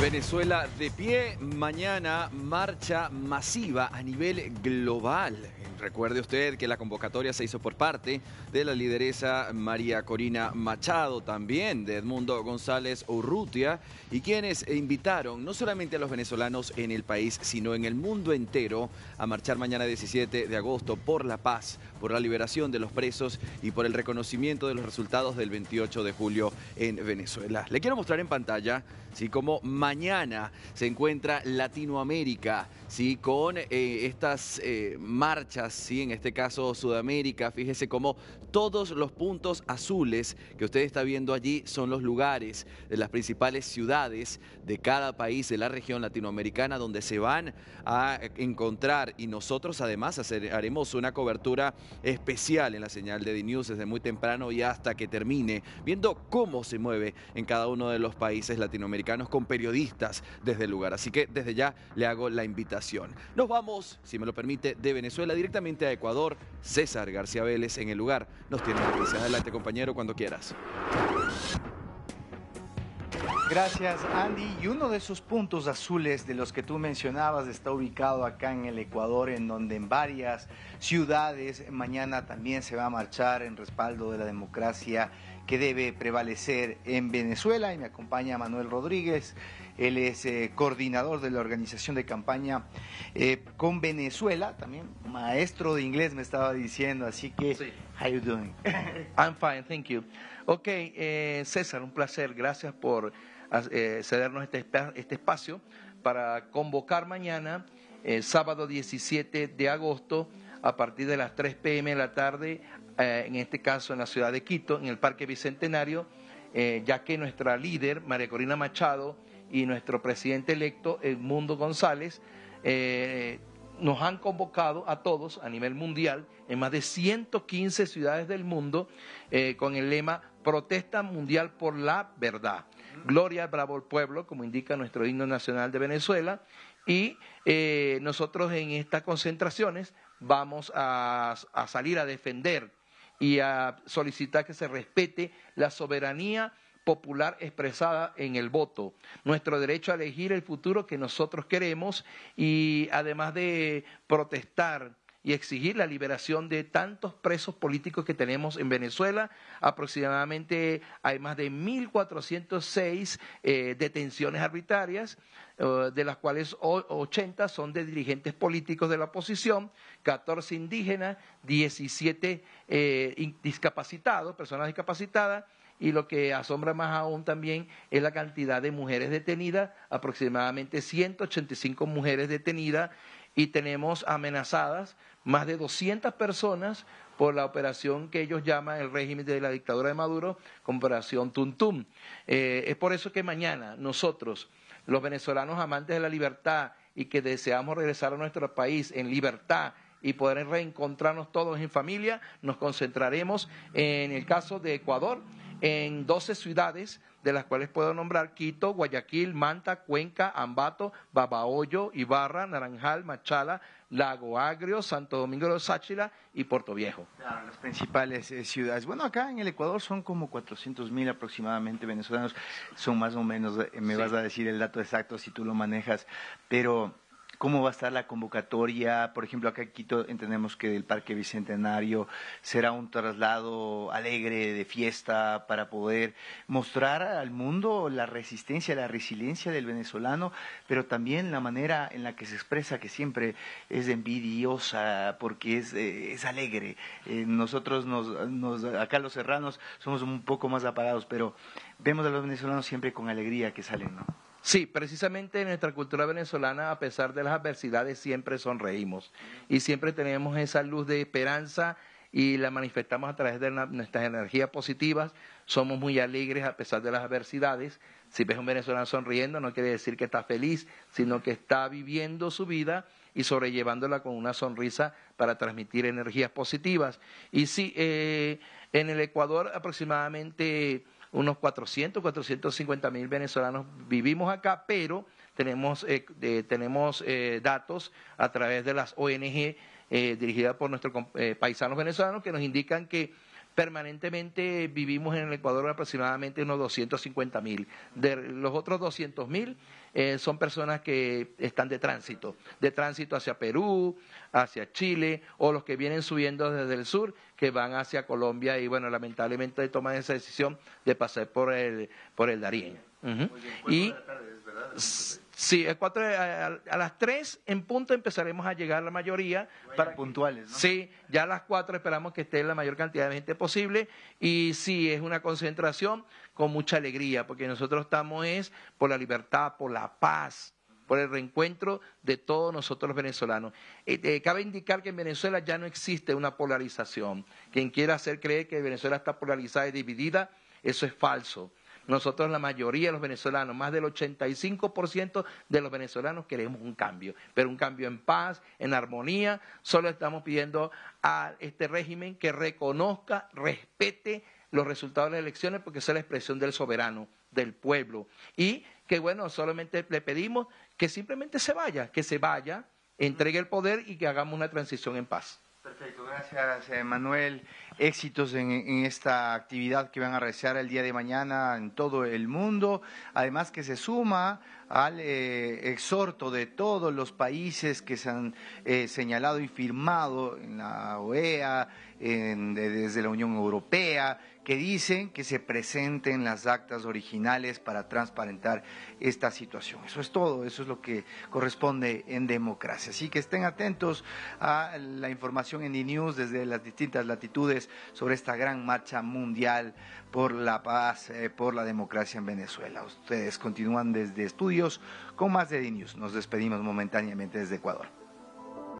Venezuela de pie, mañana marcha masiva a nivel global Recuerde usted que la convocatoria se hizo por parte de la lideresa María Corina Machado, también de Edmundo González Urrutia, y quienes invitaron no solamente a los venezolanos en el país, sino en el mundo entero a marchar mañana 17 de agosto por la paz, por la liberación de los presos y por el reconocimiento de los resultados del 28 de julio en Venezuela. Le quiero mostrar en pantalla, sí, como mañana se encuentra Latinoamérica, sí, con eh, estas eh, marchas sí, en este caso Sudamérica. Fíjese cómo todos los puntos azules que usted está viendo allí son los lugares de las principales ciudades de cada país de la región latinoamericana donde se van a encontrar y nosotros además haremos una cobertura especial en la señal de News desde muy temprano y hasta que termine, viendo cómo se mueve en cada uno de los países latinoamericanos con periodistas desde el lugar. Así que desde ya le hago la invitación. Nos vamos, si me lo permite, de Venezuela directamente a Ecuador, César García Vélez en el lugar. Nos tiene noticias. Adelante, compañero, cuando quieras. Gracias, Andy. Y uno de esos puntos azules de los que tú mencionabas está ubicado acá en el Ecuador, en donde en varias ciudades mañana también se va a marchar en respaldo de la democracia que debe prevalecer en Venezuela. Y me acompaña Manuel Rodríguez él es eh, coordinador de la organización de campaña eh, con Venezuela, también maestro de inglés me estaba diciendo, así que how you doing? I'm fine, thank you. Ok, eh, César, un placer, gracias por cedernos este, este espacio para convocar mañana, el sábado 17 de agosto, a partir de las 3 pm de la tarde, en este caso en la ciudad de Quito, en el Parque Bicentenario, ya que nuestra líder, María Corina Machado, y nuestro presidente electo, Edmundo González, eh, nos han convocado a todos a nivel mundial en más de 115 ciudades del mundo eh, con el lema Protesta Mundial por la Verdad. Gloria al bravo al pueblo, como indica nuestro himno nacional de Venezuela. Y eh, nosotros en estas concentraciones vamos a salir a defender y a solicitar que se respete la soberanía popular expresada en el voto, nuestro derecho a elegir el futuro que nosotros queremos y además de protestar y exigir la liberación de tantos presos políticos que tenemos en Venezuela. Aproximadamente hay más de 1.406 eh, detenciones arbitrarias, eh, de las cuales 80 son de dirigentes políticos de la oposición, 14 indígenas, 17 eh, discapacitados, personas discapacitadas, y lo que asombra más aún también es la cantidad de mujeres detenidas, aproximadamente 185 mujeres detenidas y tenemos amenazadas más de 200 personas por la operación que ellos llaman el régimen de la dictadura de Maduro, como operación Tuntum. Eh, es por eso que mañana nosotros, los venezolanos amantes de la libertad y que deseamos regresar a nuestro país en libertad, y poder reencontrarnos todos en familia, nos concentraremos en el caso de Ecuador en 12 ciudades, de las cuales puedo nombrar Quito, Guayaquil, Manta, Cuenca, Ambato, Babahoyo, Ibarra, Naranjal, Machala, Lago Agrio, Santo Domingo de los Sáchila y Puerto Viejo. Claro, las principales eh, ciudades. Bueno, acá en el Ecuador son como 400 mil aproximadamente venezolanos. Son más o menos, eh, me vas a decir el dato exacto si tú lo manejas, pero cómo va a estar la convocatoria. Por ejemplo, acá en Quito entendemos que el Parque Bicentenario será un traslado alegre de fiesta para poder mostrar al mundo la resistencia, la resiliencia del venezolano, pero también la manera en la que se expresa, que siempre es envidiosa porque es, eh, alegre. Eh, nosotros, nos, acá los serranos, somos un poco más apagados, pero vemos a los venezolanos siempre con alegría que salen, ¿no? Sí, precisamente en nuestra cultura venezolana, a pesar de las adversidades, siempre sonreímos y siempre tenemos esa luz de esperanza y la manifestamos a través de nuestras energías positivas. Somos muy alegres a pesar de las adversidades. Si ves un venezolano sonriendo, no quiere decir que está feliz, sino que está viviendo su vida y sobrellevándola con una sonrisa para transmitir energías positivas. Y sí, eh, en el Ecuador aproximadamente unos 400, 450 mil venezolanos vivimos acá, pero tenemos, eh, tenemos eh, datos a través de las ONG eh, dirigidas por nuestros paisanos venezolanos que nos indican que Permanentemente vivimos en el Ecuador aproximadamente unos 250 mil. De los otros 200 mil eh, son personas que están de tránsito, de tránsito hacia Perú, hacia Chile, o los que vienen subiendo desde el sur, que van hacia Colombia y bueno, lamentablemente toman esa decisión de pasar por el, por el Darién. y Sí, eh, a, las 3 en punto empezaremos a llegar la mayoría. para puntuales, Sí, ya a las 4 esperamos que esté la mayor cantidad de gente posible. Y sí, es una concentración con mucha alegría, porque nosotros estamos es por la libertad, por la paz, por el reencuentro de todos nosotros los venezolanos. Eh, eh, cabe indicar que en Venezuela ya no existe una polarización. Quien quiera hacer creer que Venezuela está polarizada y dividida, eso es falso. Nosotros, la mayoría de los venezolanos, más del 85% de los venezolanos queremos un cambio, pero un cambio en paz, en armonía. Solo estamos pidiendo a este régimen que reconozca, respete los resultados de las elecciones, porque esa es la expresión del soberano, del pueblo. Y que, bueno, solamente le pedimos que simplemente se vaya, que se vaya, entregue el poder y que hagamos una transición en paz. Perfecto, gracias eh, Manuel éxitos en, esta actividad que van a realizar el día de mañana en todo el mundo, además que se suma al eh, exhorto de todos los países que se han eh, señalado y firmado en la OEA, desde la Unión Europea, que dicen que se presenten las actas originales para transparentar esta situación. Eso es todo, eso es lo que corresponde en democracia. Así que estén atentos a la información en INews desde las distintas latitudes sobre esta gran marcha mundial por la paz, eh, por la democracia en Venezuela. Ustedes continúan desde estudios con más de DNews. Nos despedimos momentáneamente desde Ecuador.